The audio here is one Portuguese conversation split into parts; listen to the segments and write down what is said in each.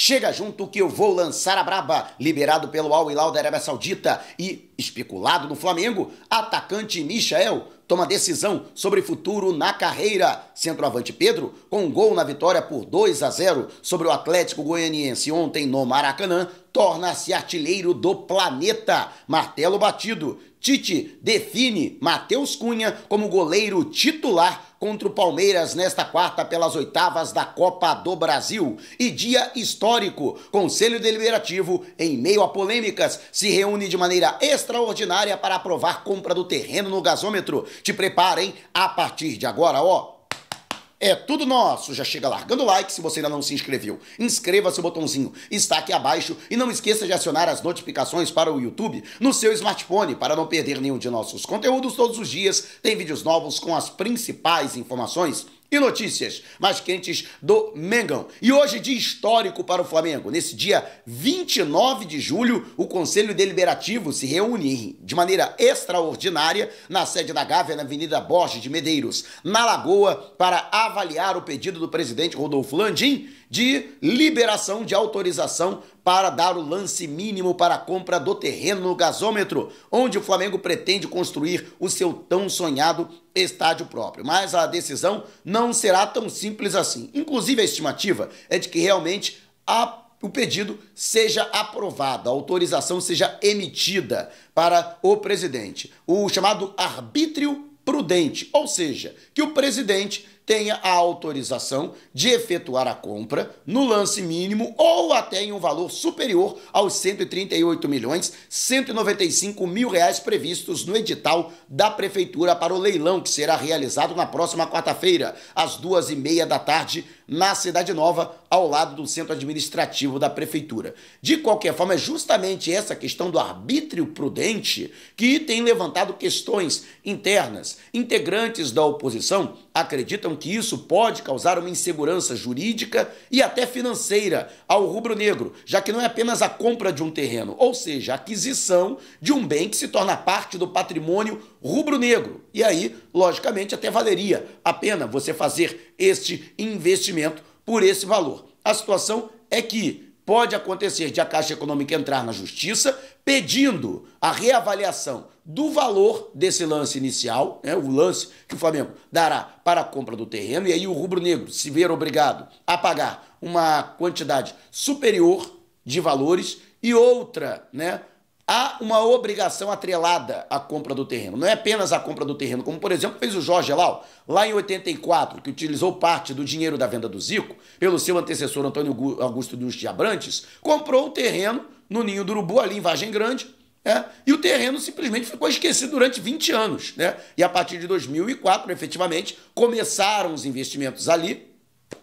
Chega junto que eu vou lançar a braba. Liberado pelo Al Hilal da Arábia Saudita e especulado no Flamengo, atacante Michael toma decisão sobre futuro na carreira. Centroavante Pedro, com um gol na vitória por 2 a 0 sobre o Atlético Goianiense ontem no Maracanã, torna-se artilheiro do planeta. Martelo batido. Tite define Matheus Cunha como goleiro titular contra o Palmeiras nesta quarta pelas oitavas da Copa do Brasil. E dia histórico: Conselho Deliberativo, em meio a polêmicas, se reúne de maneira extraordinária para aprovar compra do terreno no gasômetro. Te preparem a partir de agora, ó. É tudo nosso. Já chega largando o like se você ainda não se inscreveu. Inscreva-se o botãozinho está aqui abaixo e não esqueça de acionar as notificações para o YouTube no seu smartphone para não perder nenhum de nossos conteúdos todos os dias. Tem vídeos novos com as principais informações e notícias mais quentes do Mengão. E hoje, dia histórico para o Flamengo. Nesse dia 29 de julho, o Conselho Deliberativo se reúne de maneira extraordinária na sede da Gávea, na Avenida Borges de Medeiros, na Lagoa, para avaliar o pedido do presidente Rodolfo Landim de liberação de autorização para dar o lance mínimo para a compra do terreno no gasômetro, onde o Flamengo pretende construir o seu tão sonhado estádio próprio. Mas a decisão não será tão simples assim. Inclusive, a estimativa é de que realmente a o pedido seja aprovado, a autorização seja emitida para o presidente. O chamado arbítrio prudente, ou seja, que o presidente tenha a autorização de efetuar a compra no lance mínimo ou até em um valor superior aos 138 milhões 195 mil reais previstos no edital da prefeitura para o leilão que será realizado na próxima quarta-feira às duas e meia da tarde na Cidade Nova ao lado do centro administrativo da prefeitura. De qualquer forma, é justamente essa questão do arbítrio prudente que tem levantado questões internas. Integrantes da oposição acreditam que isso pode causar uma insegurança jurídica e até financeira ao rubro-negro, já que não é apenas a compra de um terreno, ou seja, a aquisição de um bem que se torna parte do patrimônio rubro-negro. E aí, logicamente, até valeria a pena você fazer este investimento por esse valor. A situação é que pode acontecer de a Caixa Econômica entrar na justiça pedindo a reavaliação do valor desse lance inicial, né, o lance que o Flamengo dará para a compra do terreno, e aí o rubro-negro se ver obrigado a pagar uma quantidade superior de valores e outra, né, há uma obrigação atrelada à compra do terreno. Não é apenas a compra do terreno, como por exemplo fez o Jorge Lau, lá em 84, que utilizou parte do dinheiro da venda do Zico, pelo seu antecessor Antônio Augusto dos de Abrantes, comprou o terreno no Ninho do Urubu, ali em Vargem Grande, né? e o terreno simplesmente ficou esquecido durante 20 anos. Né? E a partir de 2004, efetivamente, começaram os investimentos ali,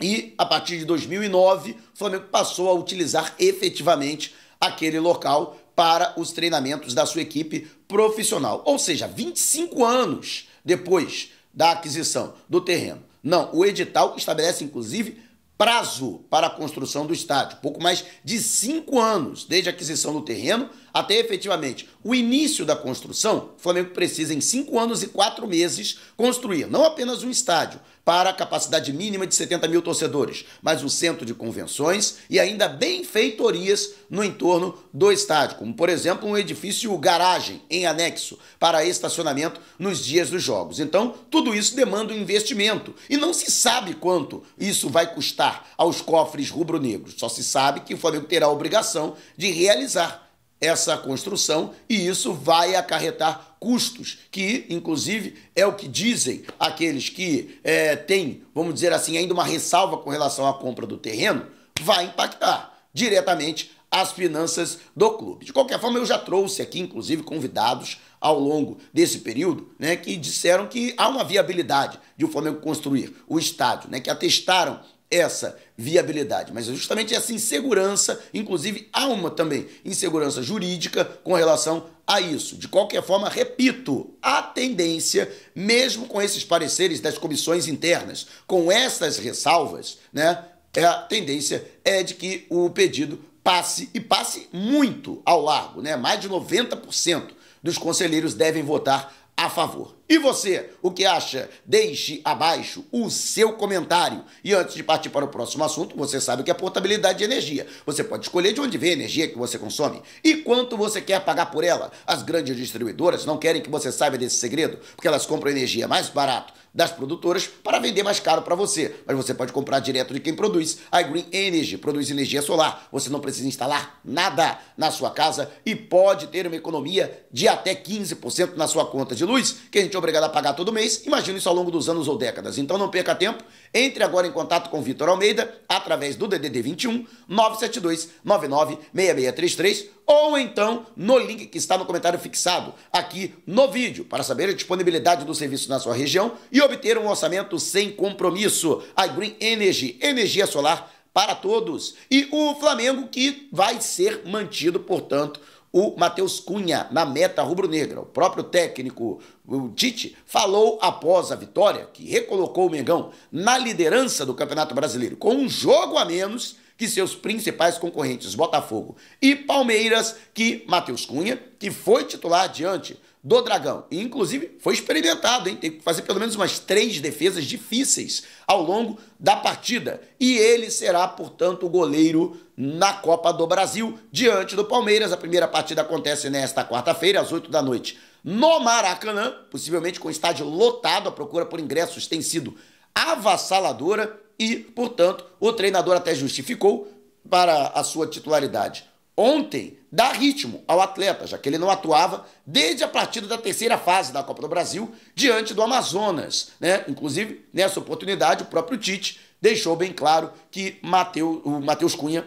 e a partir de 2009, o Flamengo passou a utilizar efetivamente aquele local para os treinamentos da sua equipe profissional. Ou seja, 25 anos depois da aquisição do terreno. Não, o edital estabelece, inclusive, prazo para a construção do estádio, pouco mais de cinco anos, desde a aquisição do terreno até efetivamente o início da construção, o Flamengo precisa, em cinco anos e quatro meses, construir não apenas um estádio para a capacidade mínima de 70 mil torcedores, mas um centro de convenções e ainda benfeitorias no entorno do estádio, como, por exemplo, um edifício garagem em anexo para estacionamento nos dias dos jogos. Então, tudo isso demanda um investimento e não se sabe quanto isso vai custar aos cofres rubro-negros, só se sabe que o Flamengo terá a obrigação de realizar essa construção e isso vai acarretar custos, que inclusive é o que dizem aqueles que é, têm, vamos dizer assim, ainda uma ressalva com relação à compra do terreno, vai impactar diretamente as finanças do clube. De qualquer forma, eu já trouxe aqui, inclusive, convidados ao longo desse período, né, que disseram que há uma viabilidade de o Flamengo construir o estádio, né, que atestaram essa viabilidade, mas é justamente essa insegurança, inclusive há uma também insegurança jurídica com relação a isso. De qualquer forma, repito, a tendência, mesmo com esses pareceres das comissões internas, com essas ressalvas, né, é, a tendência é de que o pedido passe e passe muito ao largo, né? Mais de 90% dos conselheiros devem votar a favor. E você, o que acha? Deixe abaixo o seu comentário. E antes de partir para o próximo assunto, você sabe o que é portabilidade de energia. Você pode escolher de onde vem a energia que você consome e quanto você quer pagar por ela. As grandes distribuidoras não querem que você saiba desse segredo, porque elas compram energia mais barato das produtoras para vender mais caro para você. Mas você pode comprar direto de quem produz. A Green Energy produz energia solar. Você não precisa instalar nada na sua casa e pode ter uma economia de até 15% na sua conta de luz, que a gente obrigado a pagar todo mês, imagina isso ao longo dos anos ou décadas. Então não perca tempo, entre agora em contato com Vitor Almeida através do DDD 21 972 996633 ou então no link que está no comentário fixado aqui no vídeo para saber a disponibilidade do serviço na sua região e obter um orçamento sem compromisso. A Green Energy, energia solar para todos. E o Flamengo que vai ser mantido, portanto, o Matheus Cunha na meta rubro-negra. O próprio técnico o Tite falou após a vitória que recolocou o Mengão na liderança do Campeonato Brasileiro, com um jogo a menos que seus principais concorrentes Botafogo e Palmeiras, que Matheus Cunha, que foi titular diante do Dragão. E, inclusive, foi experimentado, hein? Tem que fazer pelo menos umas três defesas difíceis ao longo da partida. E ele será, portanto, o goleiro na Copa do Brasil, diante do Palmeiras. A primeira partida acontece nesta quarta-feira, às 8 da noite, no Maracanã, possivelmente com o estádio lotado. A procura por ingressos tem sido avassaladora e, portanto, o treinador até justificou para a sua titularidade ontem dar ritmo ao atleta, já que ele não atuava desde a partida da terceira fase da Copa do Brasil diante do Amazonas. Né? Inclusive, nessa oportunidade, o próprio Tite deixou bem claro que Mateu, o Matheus Cunha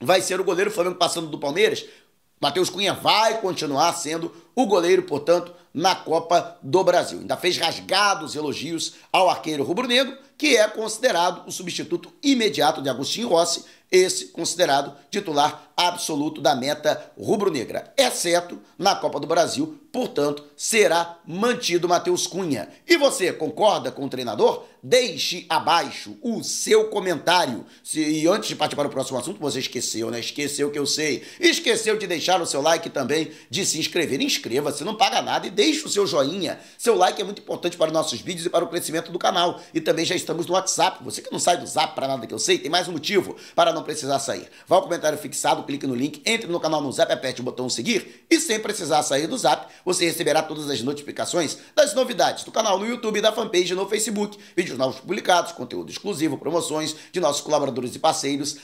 vai ser o goleiro, falando passando do Palmeiras. Matheus Cunha vai continuar sendo o goleiro, portanto, na Copa do Brasil. Ainda fez rasgados elogios ao arqueiro rubro-negro, que é considerado o substituto imediato de Agostinho Rossi, esse considerado titular absoluto da meta rubro-negra. Exceto é na Copa do Brasil, portanto, será mantido Matheus Cunha. E você concorda com o treinador? Deixe abaixo o seu comentário. Se, e antes de partir para o próximo assunto, você esqueceu, né? Esqueceu que eu sei. Esqueceu de deixar o seu like também, de se inscrever. Inscreva inscreva-se, não paga nada e deixe o seu joinha. Seu like é muito importante para os nossos vídeos e para o crescimento do canal. E também já estamos no WhatsApp. Você que não sai do Zap para nada que eu sei, tem mais um motivo para não precisar sair. Vá ao comentário fixado, clique no link, entre no canal no Zap, aperte o botão seguir e sem precisar sair do Zap, você receberá todas as notificações das novidades do canal no YouTube, da fanpage no Facebook, vídeos novos publicados, conteúdo exclusivo, promoções de nossos colaboradores e parceiros,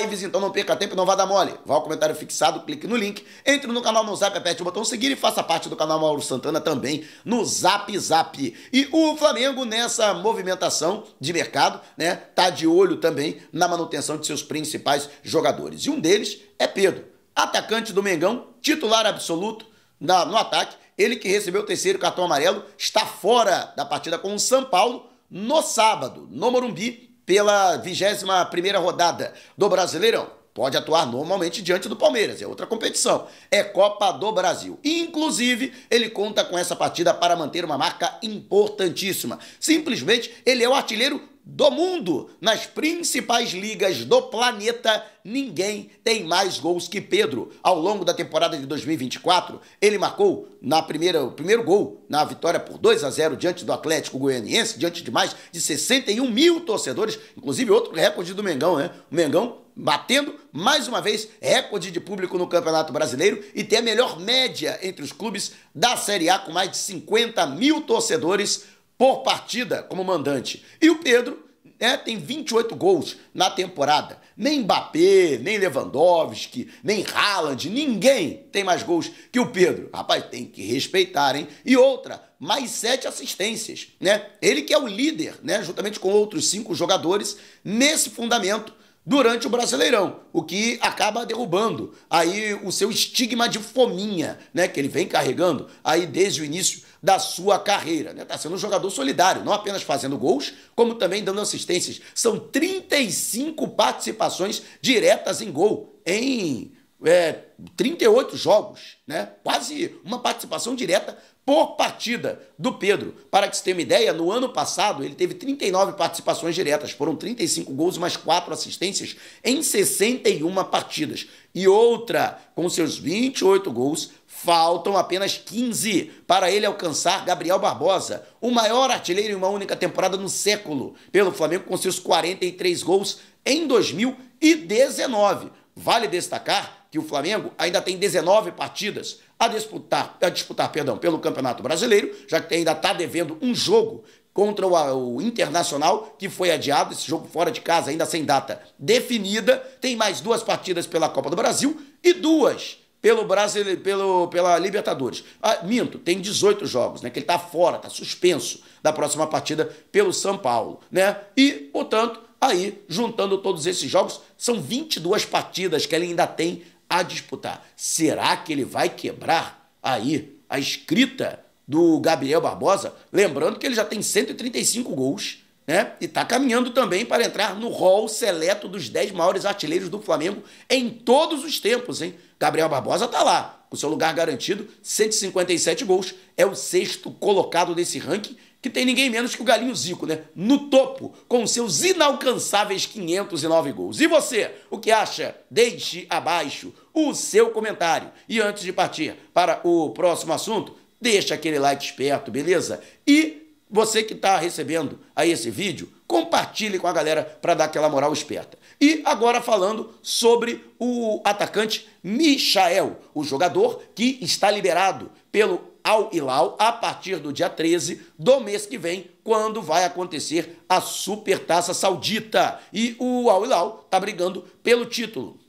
lives, então não perca tempo, não vá dar mole. Vá ao comentário fixado, clique no link, entre no canal no Zap, aperte o botão seguir faça parte do canal Mauro Santana também no Zap Zap. E o Flamengo nessa movimentação de mercado, né, tá de olho também na manutenção de seus principais jogadores. E um deles é Pedro, atacante do Mengão, titular absoluto na, no ataque. Ele que recebeu o terceiro cartão amarelo está fora da partida com o São Paulo no sábado, no Morumbi, pela 21 primeira rodada do Brasileirão. Pode atuar normalmente diante do Palmeiras, é outra competição. É Copa do Brasil. Inclusive, ele conta com essa partida para manter uma marca importantíssima. Simplesmente, ele é o artilheiro do mundo. Nas principais ligas do planeta, ninguém tem mais gols que Pedro. Ao longo da temporada de 2024, ele marcou na primeira, o primeiro gol na vitória por 2 a 0 diante do Atlético Goianiense, diante de mais de 61 mil torcedores, inclusive outro recorde do Mengão, né? O Mengão batendo mais uma vez recorde de público no Campeonato Brasileiro e tem a melhor média entre os clubes da Série A, com mais de 50 mil torcedores por partida como mandante. E o Pedro né, tem 28 gols na temporada. Nem Mbappé, nem Lewandowski, nem Haaland, ninguém tem mais gols que o Pedro. Rapaz, tem que respeitar, hein? E outra, mais sete assistências, né? Ele que é o líder, né, juntamente com outros cinco jogadores, nesse fundamento durante o Brasileirão, o que acaba derrubando aí o seu estigma de fominha, né, que ele vem carregando aí desde o início da sua carreira, né? Tá sendo um jogador solidário, não apenas fazendo gols, como também dando assistências. São 35 participações diretas em gol em é, 38 jogos, né? quase uma participação direta por partida do Pedro. Para que você tenha uma ideia, no ano passado ele teve 39 participações diretas, foram 35 gols mais 4 assistências em 61 partidas. E outra, com seus 28 gols, faltam apenas 15 para ele alcançar Gabriel Barbosa, o maior artilheiro em uma única temporada no século, pelo Flamengo com seus 43 gols em 2019. Vale destacar que o Flamengo ainda tem 19 partidas a disputar, a disputar perdão, pelo Campeonato Brasileiro, já que ainda está devendo um jogo contra o, o, Internacional, que foi adiado, esse jogo fora de casa, ainda sem data definida. Tem mais duas partidas pela Copa do Brasil e duas pelo Brasil, pelo, pela Libertadores. Ah, minto, tem 18 jogos, né? Que ele está fora, está suspenso da próxima partida pelo São Paulo, né? E, portanto, aí, juntando todos esses jogos, são 22 partidas que ele ainda tem a disputar. Será que ele vai quebrar aí a escrita do Gabriel Barbosa? Lembrando que ele já tem 135 gols, né? E está caminhando também para entrar no rol seleto dos 10 maiores artilheiros do Flamengo em todos os tempos, hein? Gabriel Barbosa está lá, com seu lugar garantido, 157 gols, é o sexto colocado desse ranking que tem ninguém menos que o Galinho Zico, né? No topo, com seus inalcançáveis 509 gols. E você, o que acha? Deixe abaixo o seu comentário. E antes de partir para o próximo assunto, deixa aquele like esperto, beleza? E você que está recebendo aí esse vídeo, compartilhe com a galera para dar aquela moral esperta. E agora falando sobre o atacante Michael, o jogador que está liberado pelo Al Hilal a partir do dia 13 do mês que vem, quando vai acontecer a Supertaça Saudita. E o Al Hilal está brigando pelo título.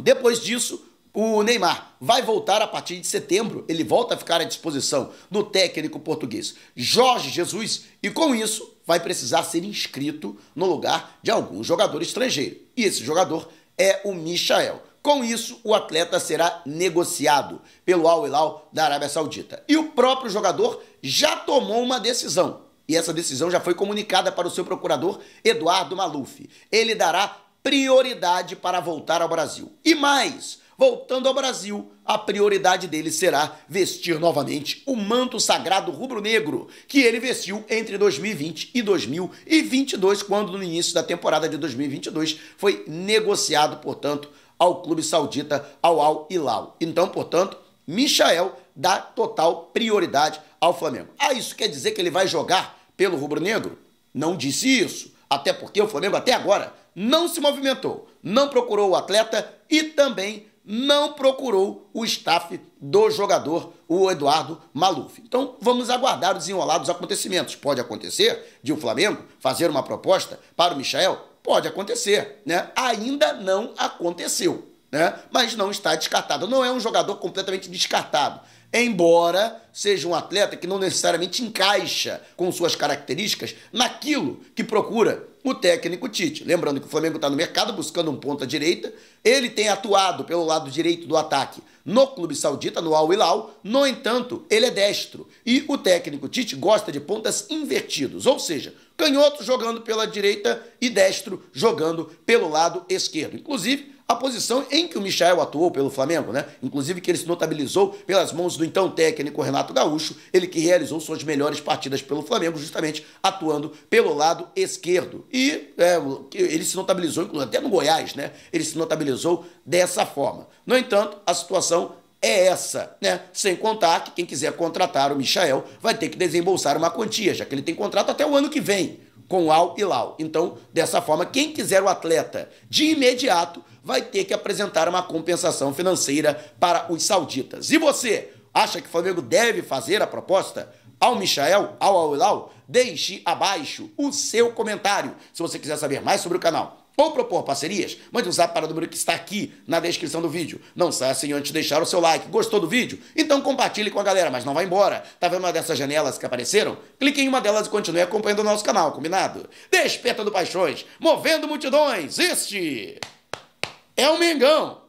Depois disso, o Neymar vai voltar a partir de setembro, ele volta a ficar à disposição do técnico português Jorge Jesus e com isso vai precisar ser inscrito no lugar de algum jogador estrangeiro. E esse jogador é o Michael. Com isso, o atleta será negociado pelo Al Hilal da Arábia Saudita. E o próprio jogador já tomou uma decisão. E essa decisão já foi comunicada para o seu procurador Eduardo Maluf. Ele dará prioridade para voltar ao Brasil. E mais, voltando ao Brasil, a prioridade dele será vestir novamente o manto sagrado rubro-negro que ele vestiu entre 2020 e 2022, quando no início da temporada de 2022 foi negociado, portanto, ao clube saudita ao Al Hilal. Então, portanto, Michael dá total prioridade ao Flamengo. Ah, isso quer dizer que ele vai jogar pelo rubro-negro? Não disse isso, até porque o Flamengo até agora não se movimentou, não procurou o atleta e também não procurou o staff do jogador, o Eduardo Maluf. Então vamos aguardar o desenrolar dos acontecimentos. Pode acontecer de o Flamengo fazer uma proposta para o Michel? Pode acontecer, né? Ainda não aconteceu, né? Mas não está descartado. Não é um jogador completamente descartado embora seja um atleta que não necessariamente encaixa com suas características naquilo que procura o técnico Tite. Lembrando que o Flamengo está no mercado buscando um ponta direita, ele tem atuado pelo lado direito do ataque no clube saudita, no Al Hilal, no entanto, ele é destro e o técnico Tite gosta de pontas invertidos, ou seja, canhoto jogando pela direita e destro jogando pelo lado esquerdo. Inclusive, a posição em que o Michael atuou pelo Flamengo, né? Inclusive que ele se notabilizou pelas mãos do então técnico Renato Gaúcho, ele que realizou suas melhores partidas pelo Flamengo, justamente atuando pelo lado esquerdo. E é, ele se notabilizou, até no Goiás, né? Ele se notabilizou dessa forma. No entanto, a situação é essa, né? Sem contar que quem quiser contratar o Michael vai ter que desembolsar uma quantia, já que ele tem contrato até o ano que vem com Al e Lau. Então, dessa forma, quem quiser o atleta de imediato vai ter que apresentar uma compensação financeira para os sauditas. E você acha que o Flamengo deve fazer a proposta? ao Michael, ao Aulau, deixe abaixo o seu comentário. Se você quiser saber mais sobre o canal, ou propor parcerias, mande um zap para o número que está aqui na descrição do vídeo. Não saia sem antes deixar o seu like. Gostou do vídeo? Então compartilhe com a galera, mas não vá embora. Tá vendo uma dessas janelas que apareceram? Clique em uma delas e continue acompanhando o nosso canal, combinado? Desperta do Paixões, movendo multidões, este é o Mengão!